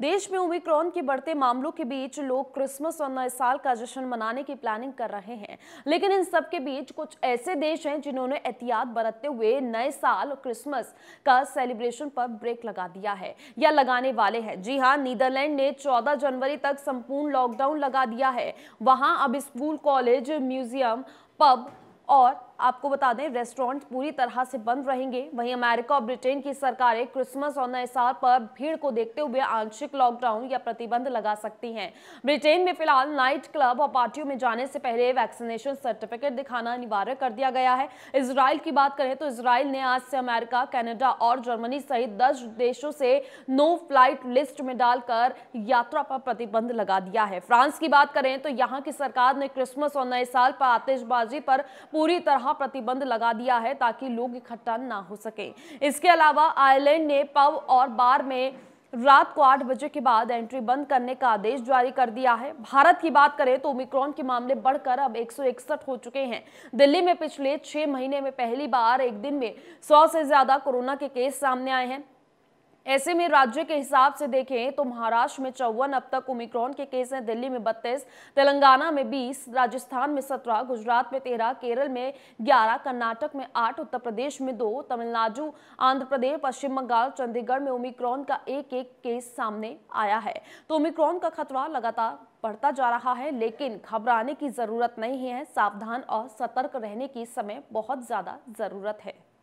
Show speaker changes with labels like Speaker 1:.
Speaker 1: देश में ओमिक्रॉन के बढ़ते मामलों के बीच लोग क्रिसमस और नए साल का जश्न मनाने की प्लानिंग कर रहे हैं लेकिन इन सब के बीच कुछ ऐसे देश हैं जिन्होंने एहतियात बरतते हुए नए साल और क्रिसमस का सेलिब्रेशन पर ब्रेक लगा दिया है या लगाने वाले हैं जी हां नीदरलैंड ने 14 जनवरी तक संपूर्ण लॉकडाउन लगा दिया है वहां अब स्कूल कॉलेज म्यूजियम पब और आपको बता दें रेस्टोरेंट पूरी तरह से बंद रहेंगे वहीं अमेरिका और ब्रिटेन की सरकारें क्रिसमस और नए साल पर भीड़ को देखते हुए आंशिक लॉकडाउन या प्रतिबंध लगा सकती हैं ब्रिटेन में फिलहाल नाइट क्लब और पार्टियों में जाने से पहले वैक्सीनेशन सर्टिफिकेट दिखाना अनिवार्य कर दिया गया है इसराइल की बात करें तो इसराइल ने आज से अमेरिका कैनेडा और जर्मनी सहित दस देशों से नो फ्लाइट लिस्ट में डालकर यात्रा पर प्रतिबंध लगा दिया है फ्रांस की बात करें तो यहाँ की सरकार ने क्रिसमस और नए साल पर आतिशबाजी पर पूरी तरह यहां प्रतिबंध लगा दिया है ताकि लोग इकट्ठा ना हो सके इसके अलावा आयरलैंड ने पब और बार में रात को आठ बजे के बाद एंट्री बंद करने का आदेश जारी कर दिया है भारत की बात करें तो ओमिक्रॉन के मामले बढ़कर अब एक हो चुके हैं दिल्ली में पिछले छह महीने में पहली बार एक दिन में सौ से ज्यादा कोरोना के केस सामने आए हैं ऐसे में राज्य के हिसाब से देखें तो महाराष्ट्र में चौवन अब तक ओमिक्रॉन के केस हैं दिल्ली में बत्तीस तेलंगाना में बीस राजस्थान में सत्रह गुजरात में तेरह केरल में ग्यारह कर्नाटक में आठ उत्तर प्रदेश में दो तमिलनाडु आंध्र प्रदेश पश्चिम बंगाल चंडीगढ़ में ओमिक्रॉन का एक एक केस सामने आया है तो ओमिक्रॉन का खतरा लगातार बढ़ता जा रहा है लेकिन घबराने की जरूरत नहीं है सावधान और सतर्क रहने की समय बहुत ज्यादा जरूरत है